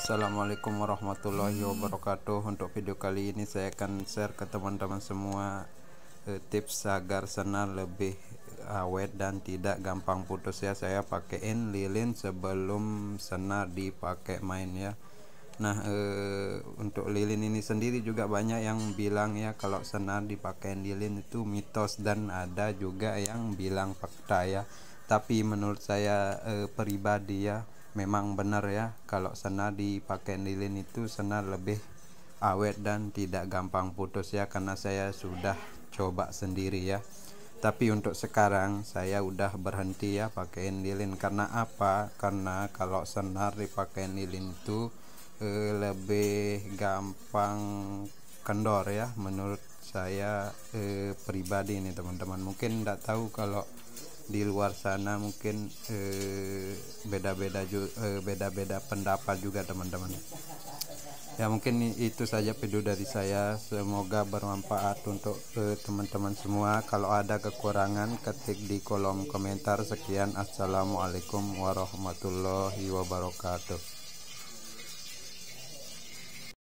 Assalamualaikum warahmatullahi wabarakatuh untuk video kali ini saya akan share ke teman-teman semua eh, tips agar senar lebih awet dan tidak gampang putus ya saya pakaiin lilin sebelum senar dipakai main ya Nah eh, untuk lilin ini sendiri juga banyak yang bilang ya kalau senar dipakai lilin itu mitos dan ada juga yang bilang fakta ya tapi menurut saya eh, pribadi ya memang benar ya kalau senar dipakai lilin itu senar lebih awet dan tidak gampang putus ya karena saya sudah coba sendiri ya tapi untuk sekarang saya udah berhenti ya pakaiin lilin karena apa karena kalau senar dipakai lilin itu eh, lebih gampang kendor ya menurut saya eh, pribadi ini teman-teman mungkin tidak tahu kalau di luar sana mungkin beda-beda eh, beda-beda eh, pendapat juga teman-teman ya mungkin itu saja video dari saya semoga bermanfaat untuk eh, teman-teman semua kalau ada kekurangan ketik di kolom komentar sekian assalamualaikum warahmatullahi wabarakatuh